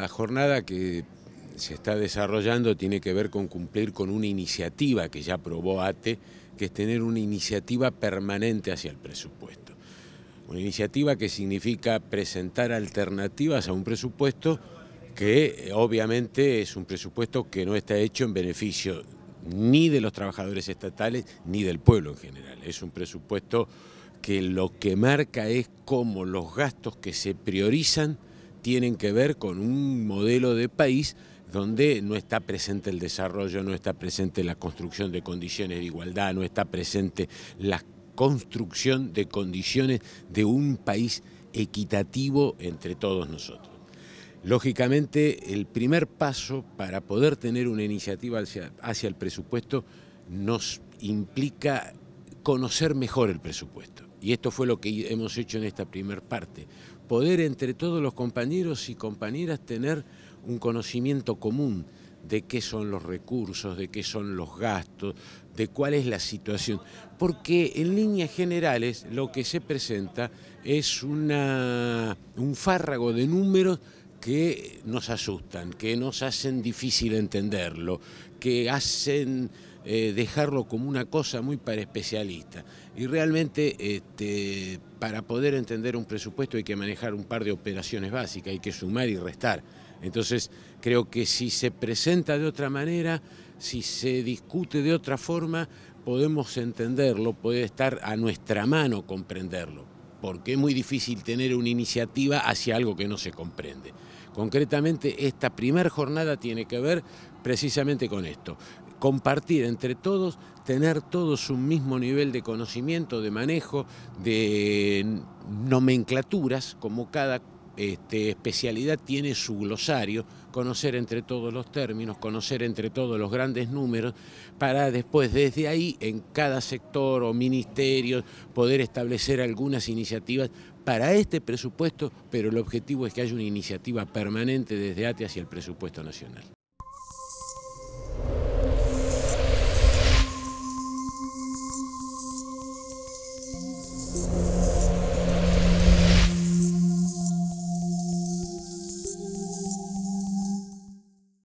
la jornada que se está desarrollando tiene que ver con cumplir con una iniciativa que ya aprobó ATE, que es tener una iniciativa permanente hacia el presupuesto. Una iniciativa que significa presentar alternativas a un presupuesto que obviamente es un presupuesto que no está hecho en beneficio ni de los trabajadores estatales ni del pueblo en general. Es un presupuesto que lo que marca es cómo los gastos que se priorizan tienen que ver con un modelo de país donde no está presente el desarrollo, no está presente la construcción de condiciones de igualdad, no está presente la construcción de condiciones de un país equitativo entre todos nosotros. Lógicamente, el primer paso para poder tener una iniciativa hacia, el presupuesto nos implica conocer mejor el presupuesto y esto fue lo que hemos hecho en esta primera parte, poder entre todos los compañeros y compañeras tener un conocimiento común de qué son los recursos, de qué son los gastos, de cuál es la situación. Porque en líneas generales lo que se presenta es un fárrago de números que nos asustan, que nos hacen difícil entenderlo, que hacen eh, dejarlo como una cosa muy para especialistas. Y realmente este, para poder entender un presupuesto hay que manejar un par de operaciones básicas, hay que sumar y restar. Entonces creo que si se presenta de otra manera, si se discute de otra forma, podemos entenderlo, puede estar a nuestra mano comprenderlo porque es muy difícil tener una iniciativa hacia algo que no se comprende. Concretamente, esta primer jornada tiene que ver precisamente con esto, compartir entre todos, tener todos un mismo nivel de conocimiento, de manejo, de nomenclaturas, como cada este, especialidad tiene su glosario, conocer entre todos los términos, conocer entre todos los grandes números, para después desde ahí en cada sector o ministerio poder establecer algunas iniciativas para este presupuesto, pero el objetivo es que haya una iniciativa permanente desde ATE hacia el presupuesto nacional.